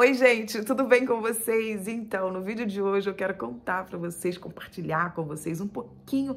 Oi, gente, tudo bem com vocês? Então, no vídeo de hoje eu quero contar para vocês, compartilhar com vocês um pouquinho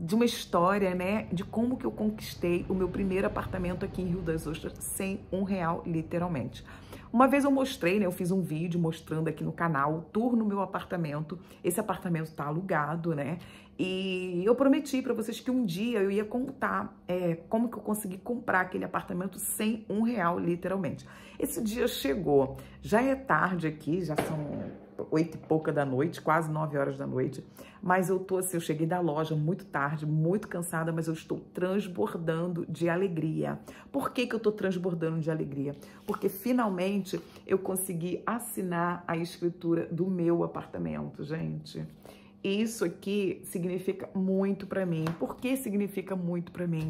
de uma história, né, de como que eu conquistei o meu primeiro apartamento aqui em Rio das Ostras sem um real, literalmente. Uma vez eu mostrei, né, eu fiz um vídeo mostrando aqui no canal o tour no meu apartamento. Esse apartamento tá alugado, né? E eu prometi para vocês que um dia eu ia contar é, como que eu consegui comprar aquele apartamento sem um real, literalmente. Esse dia chegou. Já é tarde aqui, já são oito e pouca da noite, quase nove horas da noite. Mas eu tô assim, eu cheguei da loja muito tarde, muito cansada, mas eu estou transbordando de alegria. Por que, que eu tô transbordando de alegria? Porque finalmente eu consegui assinar a escritura do meu apartamento, gente. Isso aqui significa muito para mim. Por que significa muito para mim?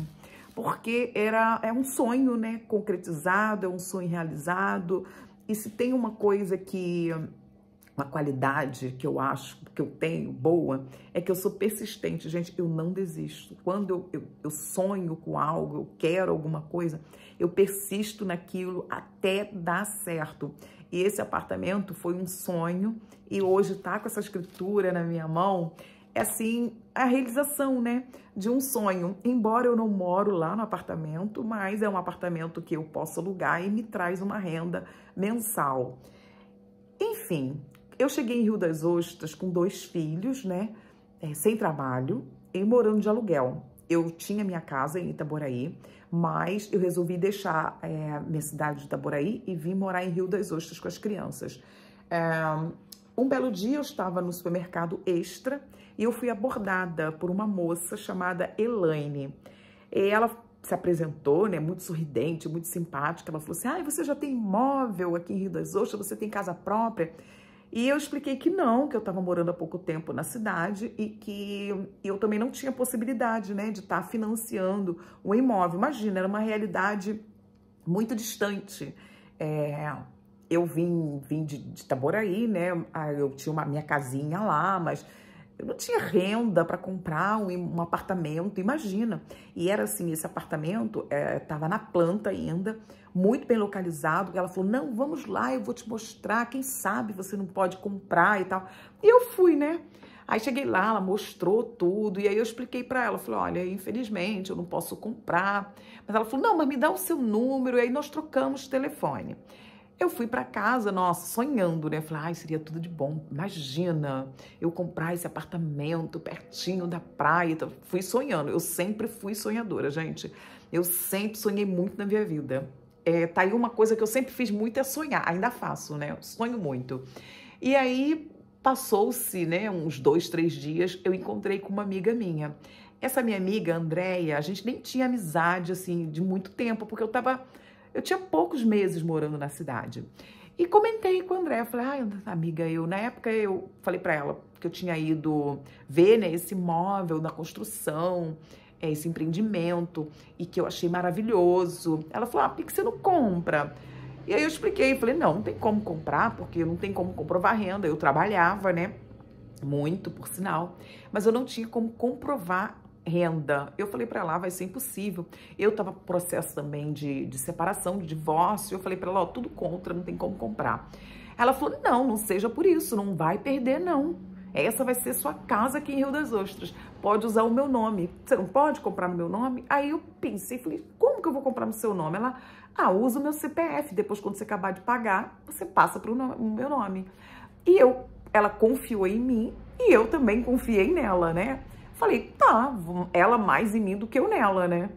Porque era, é um sonho, né? Concretizado, é um sonho realizado. E se tem uma coisa que uma qualidade que eu acho que eu tenho boa é que eu sou persistente, gente. Eu não desisto. Quando eu, eu, eu sonho com algo, eu quero alguma coisa, eu persisto naquilo até dar certo. E esse apartamento foi um sonho e hoje tá com essa escritura na minha mão é assim a realização, né, de um sonho. Embora eu não moro lá no apartamento, mas é um apartamento que eu posso alugar e me traz uma renda mensal. Enfim, eu cheguei em Rio das Ostras com dois filhos, né? É, sem trabalho e morando de aluguel. Eu tinha minha casa em Itaboraí, mas eu resolvi deixar é, minha cidade de Itaboraí e vim morar em Rio das Ostras com as crianças. É, um belo dia eu estava no supermercado Extra e eu fui abordada por uma moça chamada Elaine. E ela se apresentou, né, muito sorridente, muito simpática. Ela falou assim: "Ah, você já tem imóvel aqui em Rio das Ostras, você tem casa própria?" E eu expliquei que não, que eu estava morando há pouco tempo na cidade e que eu também não tinha possibilidade né, de estar tá financiando o um imóvel. Imagina, era uma realidade muito distante. É, eu vim, vim de, de Itaboraí, né? Eu tinha uma minha casinha lá, mas eu não tinha renda para comprar um, um, apartamento, imagina. E era assim, esse apartamento estava é, na planta ainda, muito bem localizado. Ela falou, não, vamos lá, eu vou te mostrar, quem sabe você não pode comprar e tal. E eu fui, né? Aí cheguei lá, ela mostrou tudo, e aí eu expliquei para ela, falei, olha, infelizmente eu não posso comprar. Mas ela falou, não, mas me dá o seu número, e aí nós trocamos telefone. Eu fui para casa, nossa, sonhando, né? Falei, ai, seria tudo de bom. Imagina eu comprar esse apartamento pertinho da praia. Então, fui sonhando. Eu sempre fui sonhadora, gente. Eu sempre sonhei muito na minha vida. É, tá aí uma coisa que eu sempre fiz muito é sonhar. Ainda faço, né? sonho muito. E aí passou-se, né? Uns dois, três dias, eu encontrei com uma amiga minha. Essa minha amiga, Andréia, a gente nem tinha amizade, assim, de muito tempo, porque eu tava eu tinha poucos meses morando na cidade. E comentei com a André, falei, ai, ah, amiga, eu, na época eu falei para ela que eu tinha ido ver, né, esse imóvel na construção, é, esse empreendimento, e que eu achei maravilhoso. Ela falou, ah, por que você não compra? E aí eu expliquei, falei, não, não tem como comprar, porque não tem como comprovar renda, eu trabalhava, né, muito, por sinal, mas eu não tinha como comprovar renda. Eu falei para ela, ah, vai ser impossível. Eu tava processo também de, de separação, de divórcio. Eu falei para ela, ó, tudo contra, não tem como comprar. Ela falou, não, não seja por isso, não vai perder não. Essa vai ser sua casa aqui em Rio das Ostras. Pode usar o meu nome. Você não pode comprar no meu nome? Aí eu pensei, falei, como que eu vou comprar no seu nome? Ela, ah, usa o meu CPF. Depois, quando você acabar de pagar, você passa para o no meu nome. E eu, ela confiou em mim e eu também confiei nela, né? Falei, tá, ela mais em mim do que eu nela, né?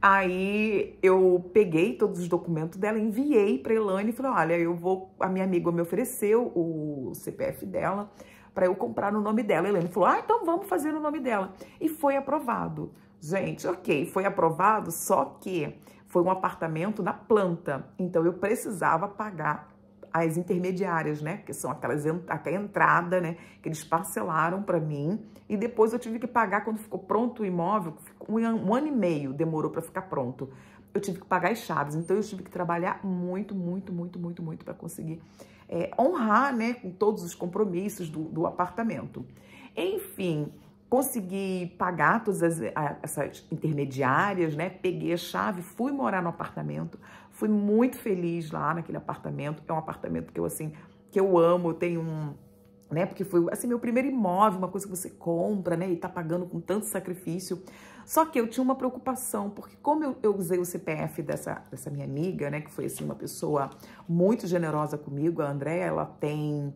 Aí eu peguei todos os documentos dela, enviei para Elane e falei: olha, eu vou. A minha amiga me ofereceu o CPF dela para eu comprar no nome dela. Elane falou: ah, então vamos fazer no nome dela. E foi aprovado. Gente, ok, foi aprovado, só que foi um apartamento na planta, então eu precisava pagar as intermediárias, né? Que são aquelas a entrada, né? Que eles parcelaram para mim e depois eu tive que pagar quando ficou pronto o imóvel. Um ano e meio demorou para ficar pronto. Eu tive que pagar as chaves, então eu tive que trabalhar muito, muito, muito, muito, muito para conseguir é, honrar, né? Com todos os compromissos do, do apartamento. Enfim, consegui pagar todas as, essas intermediárias, né? Peguei a chave, fui morar no apartamento. Fui muito feliz lá naquele apartamento. É um apartamento que eu, assim, que eu amo. Eu tenho um, né? Porque foi, assim, meu primeiro imóvel, uma coisa que você compra, né? E tá pagando com tanto sacrifício. Só que eu tinha uma preocupação, porque como eu, eu, usei o CPF dessa, dessa minha amiga, né? Que foi, assim, uma pessoa muito generosa comigo, a André ela tem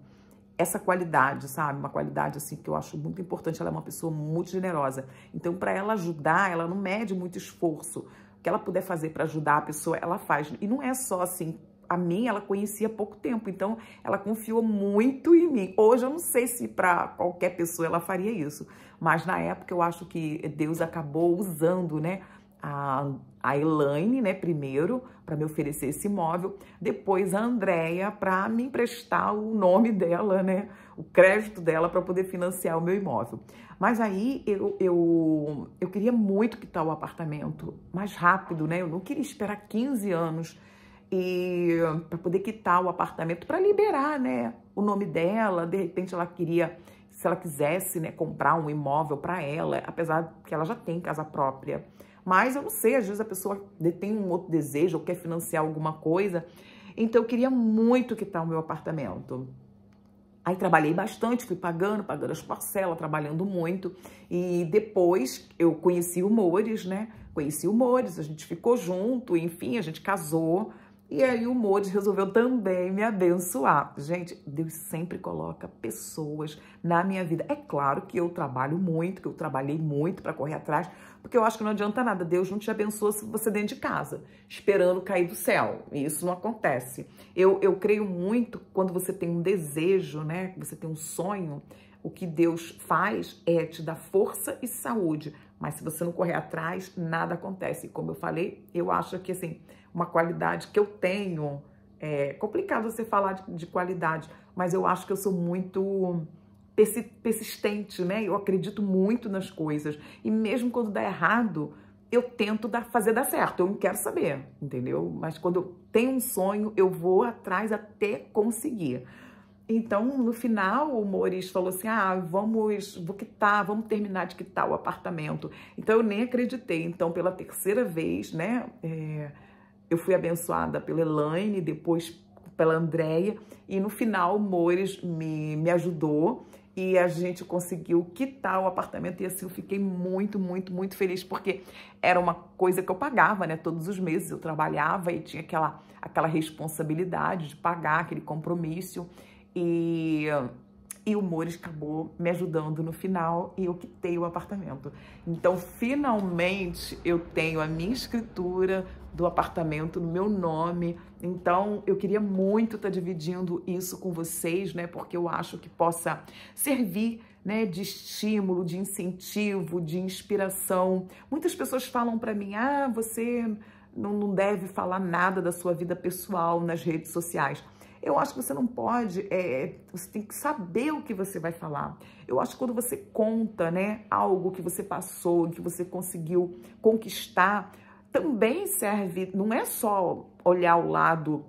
essa qualidade, sabe? Uma qualidade, assim, que eu acho muito importante. Ela é uma pessoa muito generosa. Então, para ela ajudar, ela não mede muito esforço que ela puder fazer para ajudar a pessoa, ela faz. E não é só assim, a mim ela conhecia há pouco tempo, então ela confiou muito em mim. Hoje eu não sei se para qualquer pessoa ela faria isso, mas na época eu acho que Deus acabou usando, né? a, a Elaine, né, primeiro, para me oferecer esse imóvel, depois a Andrea para me emprestar o nome dela, né, o crédito dela para poder financiar o meu imóvel. Mas aí eu, eu, eu queria muito quitar o apartamento mais rápido, né? Eu não queria esperar 15 anos e para poder quitar o apartamento para liberar, né, o nome dela. De repente ela queria, se ela quisesse, né, comprar um imóvel para ela, apesar que ela já tem casa própria mas eu não sei, às vezes a pessoa tem um outro desejo ou quer financiar alguma coisa. Então eu queria muito quitar o meu apartamento. Aí trabalhei bastante, fui pagando, pagando as parcelas, trabalhando muito. E depois eu conheci o Mores, né? Conheci o Mores, a gente ficou junto, enfim, a gente casou. E aí o Modes resolveu também me abençoar. Gente, Deus sempre coloca pessoas na minha vida. É claro que eu trabalho muito, que eu trabalhei muito para correr atrás, porque eu acho que não adianta nada. Deus não te abençoa se você dentro de casa, esperando cair do céu. E isso não acontece. Eu, eu creio muito quando você tem um desejo, né? Você tem um sonho, o que Deus faz é te dar força e saúde mas se você não correr atrás, nada acontece. E como eu falei, eu acho que assim, uma qualidade que eu tenho. É complicado você falar de, de qualidade, mas eu acho que eu sou muito persistente, né? Eu acredito muito nas coisas. E mesmo quando dá errado, eu tento dar, fazer dar certo. Eu não quero saber, entendeu? Mas quando eu tenho um sonho, eu vou atrás até conseguir. Então, no final, o Maurício falou assim: ah, vamos, vou quitar, vamos terminar de quitar o apartamento. Então, eu nem acreditei. Então, pela terceira vez, né, é, eu fui abençoada pela Elaine, depois pela Andréia, e no final, o Mores me, me ajudou e a gente conseguiu quitar o apartamento e assim eu fiquei muito, muito, muito feliz porque era uma coisa que eu pagava, né? Todos os meses eu trabalhava e tinha aquela, aquela responsabilidade de pagar aquele compromisso e, e o Mores acabou me ajudando no final e eu quitei o apartamento. Então, finalmente, eu tenho a minha escritura do apartamento no meu nome. Então, eu queria muito estar tá dividindo isso com vocês, né? Porque eu acho que possa servir né, de estímulo, de incentivo, de inspiração. Muitas pessoas falam para mim: ah, você não, não deve falar nada da sua vida pessoal nas redes sociais. Eu acho que você não pode, é, você tem que saber o que você vai falar. Eu acho que quando você conta, né, algo que você passou, que você conseguiu conquistar, também serve, não é só olhar o lado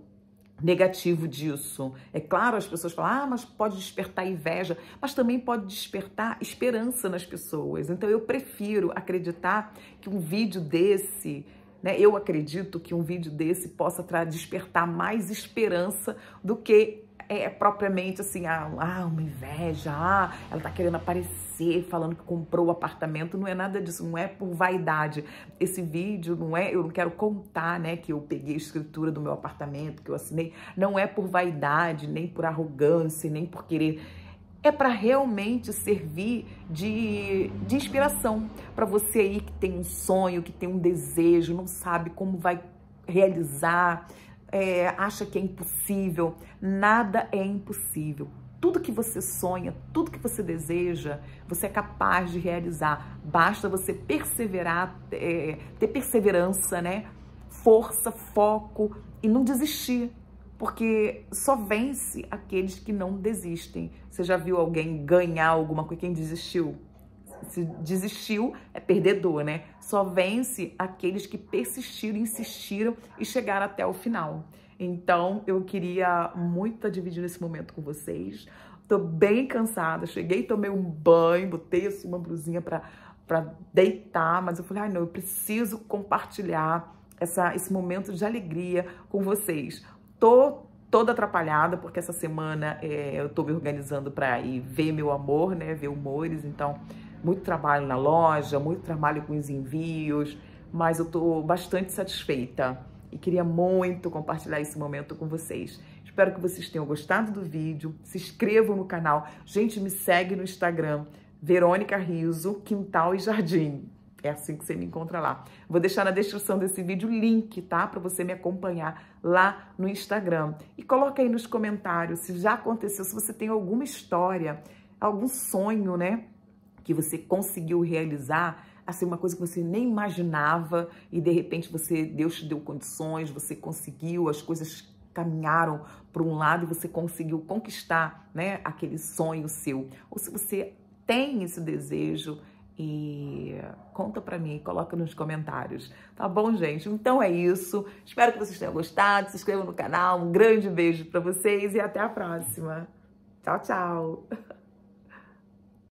negativo disso. É claro, as pessoas falam, ah, mas pode despertar inveja, mas também pode despertar esperança nas pessoas. Então eu prefiro acreditar que um vídeo desse né? Eu acredito que um vídeo desse possa despertar mais esperança do que é, é propriamente assim, ah, ah, uma inveja, ah, ela tá querendo aparecer, falando que comprou o apartamento, não é nada disso, não é por vaidade. Esse vídeo não é, eu não quero contar, né, que eu peguei a escritura do meu apartamento, que eu assinei, não é por vaidade, nem por arrogância, nem por querer é para realmente servir de, de inspiração para você aí que tem um sonho, que tem um desejo, não sabe como vai realizar, é, acha que é impossível. Nada é impossível. Tudo que você sonha, tudo que você deseja, você é capaz de realizar. Basta você perseverar, é, ter perseverança, né? Força, foco e não desistir. Porque só vence aqueles que não desistem. Você já viu alguém ganhar alguma coisa? Quem desistiu? Se desistiu, é perdedor, né? Só vence aqueles que persistiram, insistiram e chegaram até o final. Então, eu queria muito estar dividindo esse momento com vocês. Tô bem cansada, cheguei, tomei um banho, botei assim uma blusinha para para deitar, mas eu falei, ai ah, não, eu preciso compartilhar essa, esse momento de alegria com vocês, Tô toda atrapalhada, porque essa semana é, eu tô me organizando para ir ver meu amor, né? Ver humores, então muito trabalho na loja, muito trabalho com os envios, mas eu tô bastante satisfeita e queria muito compartilhar esse momento com vocês. Espero que vocês tenham gostado do vídeo, se inscrevam no canal. Gente, me segue no Instagram, Verônica Riso, Quintal e Jardim. É assim que você me encontra lá. Vou deixar na descrição desse vídeo o link, tá? Para você me acompanhar lá no Instagram. E coloca aí nos comentários se já aconteceu, se você tem alguma história, algum sonho, né? Que você conseguiu realizar, assim, uma coisa que você nem imaginava e de repente você, Deus te deu condições, você conseguiu, as coisas caminharam para um lado e você conseguiu conquistar, né, aquele sonho seu. Ou se você tem esse desejo e conta para mim, coloca nos comentários, tá bom, gente? Então é isso. Espero que vocês tenham gostado, se inscrevam no canal. Um grande beijo para vocês e até a próxima. Tchau, tchau.